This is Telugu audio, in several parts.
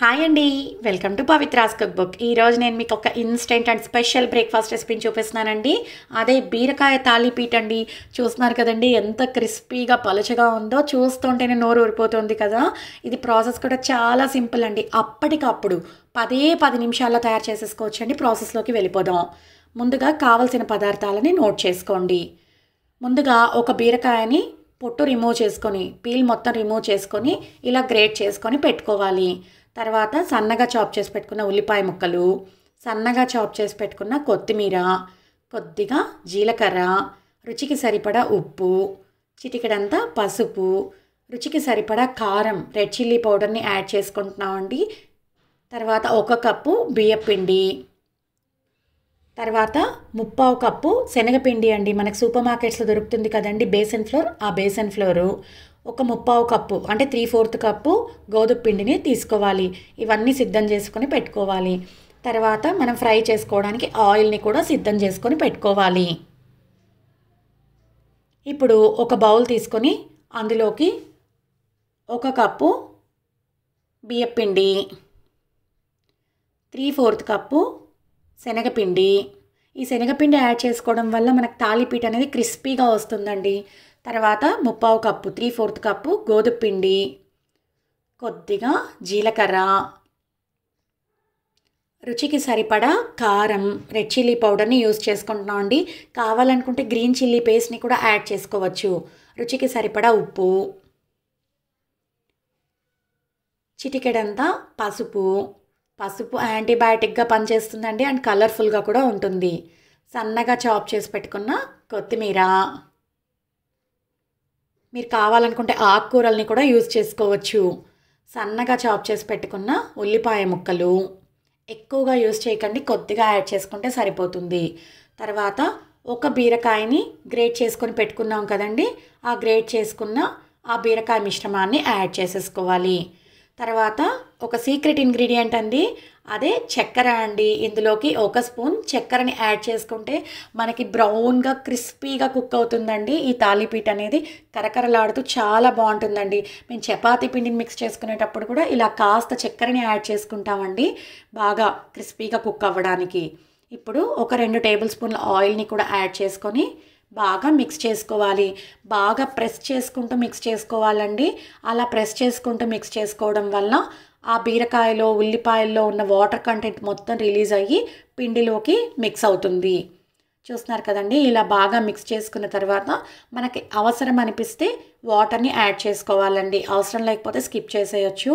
హాయ్ అండి welcome to Pavithra's cook book ఈరోజు నేను మీకు ఒక ఇన్స్టెంట్ అండ్ స్పెషల్ బ్రేక్ఫాస్ట్ రెసిపీని చూపిస్తున్నానండి అదే బీరకాయ తాలిపీట్ అండి చూస్తున్నారు కదండి ఎంత క్రిస్పీగా పలచగా ఉందో చూస్తుంటేనే నోరు ఊరిపోతుంది కదా ఇది ప్రాసెస్ కూడా చాలా సింపుల్ అండి అప్పటికప్పుడు పదే పది నిమిషాల్లో తయారు చేసేసుకోవచ్చండి ప్రాసెస్లోకి వెళ్ళిపోదాం ముందుగా కావలసిన పదార్థాలని నోట్ చేసుకోండి ముందుగా ఒక బీరకాయని పొట్టు రిమూవ్ చేసుకొని పీల్ మొత్తం రిమూవ్ చేసుకొని ఇలా గ్రేట్ చేసుకొని పెట్టుకోవాలి తర్వాత సన్నగా చాప్ చేసి పెట్టుకున్న ఉల్లిపాయ ముక్కలు సన్నగా చాప్ చేసి పెట్టుకున్న కొత్తిమీర కొద్దిగా జీలకర్ర రుచికి సరిపడా ఉప్పు చిటికడంతా పసుపు రుచికి సరిపడా కారం రెడ్ చిల్లీ పౌడర్ని యాడ్ చేసుకుంటున్నామండి తర్వాత ఒక కప్పు బియ్యపిండి తర్వాత ముప్పావు కప్పు శనగపిండి అండి మనకు సూపర్ మార్కెట్స్లో దొరుకుతుంది కదండి బేసన్ ఫ్లోర్ ఆ బేసన్ ఫ్లోరు ఒక ముప్పావు కప్పు అంటే త్రీ ఫోర్త్ కప్పు గోధుమ పిండిని తీసుకోవాలి ఇవన్నీ సిద్ధం చేసుకొని పెట్టుకోవాలి తర్వాత మనం ఫ్రై చేసుకోవడానికి ఆయిల్ని కూడా సిద్ధం చేసుకొని పెట్టుకోవాలి ఇప్పుడు ఒక బౌల్ తీసుకొని అందులోకి ఒక కప్పు బియ్యపిండి త్రీ ఫోర్త్ కప్పు శనగపిండి ఈ శనగపిండి యాడ్ చేసుకోవడం వల్ల మనకు తాలిపీట అనేది క్రిస్పీగా వస్తుందండి తర్వాత ముప్పావు కప్పు త్రీ ఫోర్త్ కప్పు గోధుమ పిండి కొద్దిగా జీలకర్ర రుచికి సరిపడా కారం రెడ్ చిల్లీ పౌడర్ని యూస్ చేసుకుంటున్నాం అండి కావాలనుకుంటే గ్రీన్ చిల్లీ పేస్ట్ని కూడా యాడ్ చేసుకోవచ్చు రుచికి సరిపడా ఉప్పు చిటికెడంతా పసుపు పసుపు యాంటీబయాటిక్గా పనిచేస్తుందండి అండ్ కలర్ఫుల్గా కూడా ఉంటుంది సన్నగా చాప్ చేసి పెట్టుకున్న కొత్తిమీర మీరు కావాలనుకుంటే ఆకుకూరల్ని కూడా యూజ్ చేసుకోవచ్చు సన్నగా చాప్ చేసి పెట్టుకున్న ఉల్లిపాయ ముక్కలు ఎక్కువగా యూజ్ చేయకండి కొద్దిగా యాడ్ చేసుకుంటే సరిపోతుంది తర్వాత ఒక బీరకాయని గ్రేట్ చేసుకొని పెట్టుకున్నాం కదండి ఆ గ్రేట్ చేసుకున్న ఆ బీరకాయ మిశ్రమాన్ని యాడ్ చేసేసుకోవాలి తర్వాత ఒక సీక్రెట్ ఇంగ్రీడియంట్ అండి అదే చక్కెర అండి ఇందులోకి ఒక స్పూన్ చక్కెరని యాడ్ చేసుకుంటే మనకి బ్రౌన్గా క్రిస్పీగా కుక్ అవుతుందండి ఈ తాలిపీట అనేది కరకరలాడుతూ చాలా బాగుంటుందండి మేము చపాతీ పిండిని మిక్స్ చేసుకునేటప్పుడు కూడా ఇలా కాస్త చక్కెరని యాడ్ చేసుకుంటామండి బాగా క్రిస్పీగా కుక్ అవ్వడానికి ఇప్పుడు ఒక రెండు టేబుల్ స్పూన్ల ఆయిల్ని కూడా యాడ్ చేసుకొని బాగా మిక్స్ చేసుకోవాలి బాగా ప్రెస్ చేసుకుంటూ మిక్స్ చేసుకోవాలండి అలా ప్రెస్ చేసుకుంటూ మిక్స్ చేసుకోవడం వల్ల ఆ బీరకాయలో ఉల్లిపాయల్లో ఉన్న వాటర్ కంటెంట్ మొత్తం రిలీజ్ అయ్యి పిండిలోకి మిక్స్ అవుతుంది చూస్తున్నారు కదండి ఇలా బాగా మిక్స్ చేసుకున్న తర్వాత మనకి అవసరం అనిపిస్తే వాటర్ని యాడ్ చేసుకోవాలండి అవసరం లేకపోతే స్కిప్ చేసేయచ్చు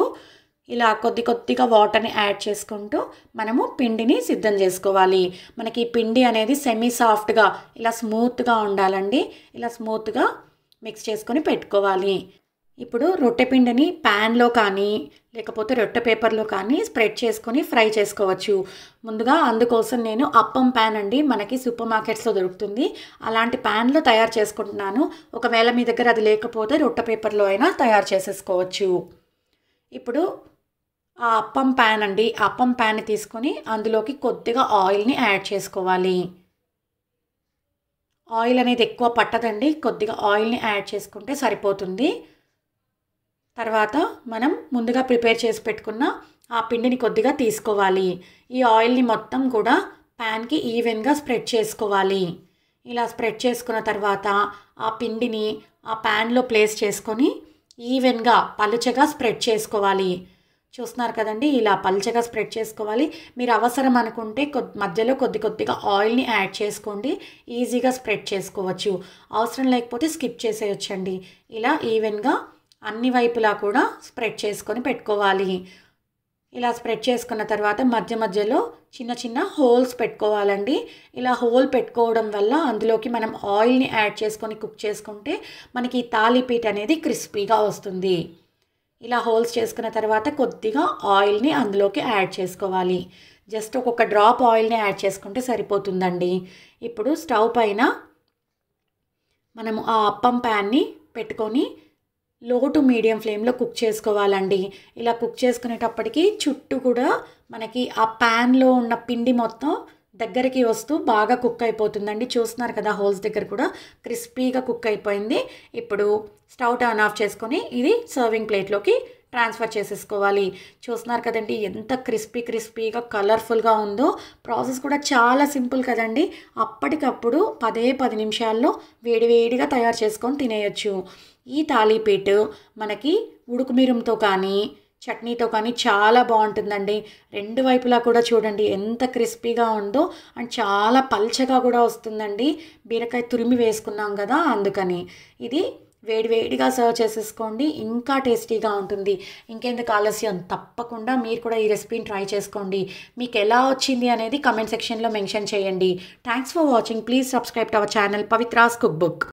ఇలా కొద్ది కొద్దిగా వాటర్ని యాడ్ చేసుకుంటూ మనము పిండిని సిద్ధం చేసుకోవాలి మనకి ఈ పిండి అనేది సెమీ సాఫ్ట్గా ఇలా స్మూత్గా ఉండాలండి ఇలా స్మూత్గా మిక్స్ చేసుకొని పెట్టుకోవాలి ఇప్పుడు రొట్టె పిండిని ప్యాన్లో కానీ లేకపోతే రొట్టె పేపర్లో కానీ స్ప్రెడ్ చేసుకొని ఫ్రై చేసుకోవచ్చు ముందుగా అందుకోసం నేను అప్పం ప్యాన్ అండి మనకి సూపర్ మార్కెట్స్లో దొరుకుతుంది అలాంటి ప్యాన్లో తయారు చేసుకుంటున్నాను ఒకవేళ మీ దగ్గర అది లేకపోతే రొట్టె పేపర్లో అయినా తయారు చేసేసుకోవచ్చు ఇప్పుడు ఆ అప్పం ప్యాన్ అండి అప్పం ప్యాన్ తీసుకొని అందులోకి కొద్దిగా ఆయిల్ని యాడ్ చేసుకోవాలి ఆయిల్ అనేది ఎక్కువ పట్టదండి కొద్దిగా ఆయిల్ని యాడ్ చేసుకుంటే సరిపోతుంది తర్వాత మనం ముందుగా ప్రిపేర్ చేసి పెట్టుకున్న ఆ పిండిని కొద్దిగా తీసుకోవాలి ఈ ఆయిల్ని మొత్తం కూడా ప్యాన్కి ఈవెన్గా స్ప్రెడ్ చేసుకోవాలి ఇలా స్ప్రెడ్ చేసుకున్న తర్వాత ఆ పిండిని ఆ ప్యాన్లో ప్లేస్ చేసుకొని ఈవెన్గా పలుచగా స్ప్రెడ్ చేసుకోవాలి చూస్తున్నారు కదండి ఇలా పలుచగా స్ప్రెడ్ చేసుకోవాలి మీరు అవసరం అనుకుంటే కొద్ది మధ్యలో కొద్ది కొద్దిగా ఆయిల్ని యాడ్ చేసుకోండి ఈజీగా స్ప్రెడ్ చేసుకోవచ్చు అవసరం లేకపోతే స్కిప్ చేసేయొచ్చండి ఇలా ఈవెన్గా అన్ని వైపులా కూడా స్ప్రెడ్ చేసుకొని పెట్టుకోవాలి ఇలా స్ప్రెడ్ చేసుకున్న తర్వాత మధ్య మధ్యలో చిన్న చిన్న హోల్స్ పెట్టుకోవాలండి ఇలా హోల్ పెట్టుకోవడం వల్ల అందులోకి మనం ఆయిల్ని యాడ్ చేసుకొని కుక్ చేసుకుంటే మనకి తాలిపీట అనేది క్రిస్పీగా వస్తుంది ఇలా హోల్స్ చేసుకున్న తర్వాత కొద్దిగా ఆయిల్ని అందులోకి యాడ్ చేసుకోవాలి జస్ట్ ఒక్కొక్క డ్రాప్ ఆయిల్ని యాడ్ చేసుకుంటే సరిపోతుందండి ఇప్పుడు స్టవ్ పైన మనము ఆ అప్పం ప్యాన్ని పెట్టుకొని లో టు మీడియం ఫ్లేమ్లో కుక్ చేసుకోవాలండి ఇలా కుక్ చేసుకునేటప్పటికి చుట్టూ కూడా మనకి ఆ ప్యాన్లో ఉన్న పిండి మొత్తం దగ్గరికి వస్తూ బాగా కుక్ అయిపోతుందండి చూస్తున్నారు కదా హోల్స్ దగ్గర కూడా క్రిస్పీగా కుక్ అయిపోయింది ఇప్పుడు స్టవ్ టర్న్ ఆఫ్ చేసుకొని ఇది సర్వింగ్ ప్లేట్లోకి ట్రాన్స్ఫర్ చేసేసుకోవాలి చూస్తున్నారు కదండి ఎంత క్రిస్పీ క్రిస్పీగా కలర్ఫుల్గా ఉందో ప్రాసెస్ కూడా చాలా సింపుల్ కదండి అప్పటికప్పుడు పదే పది నిమిషాల్లో వేడివేడిగా తయారు చేసుకొని తినేయచ్చు ఈ తాళీపీటు మనకి ఉడుకుమీరంతో కానీ చట్నీతో కానీ చాలా బాగుంటుందండి రెండు వైపులా కూడా చూడండి ఎంత క్రిస్పీగా ఉందో అండ్ చాలా పల్చగా కూడా వస్తుందండి బీరకాయ తురిమి వేసుకున్నాం కదా అందుకని ఇది వేడివేడిగా సర్వ్ చేసేసుకోండి ఇంకా టేస్టీగా ఉంటుంది ఇంకెందుకు ఆలస్యం తప్పకుండా మీరు కూడా ఈ రెసిపీని ట్రై చేసుకోండి మీకు ఎలా వచ్చింది అనేది కమెంట్ సెక్షన్లో మెన్షన్ చేయండి thanks for watching please subscribe to our channel Pavithra's cook book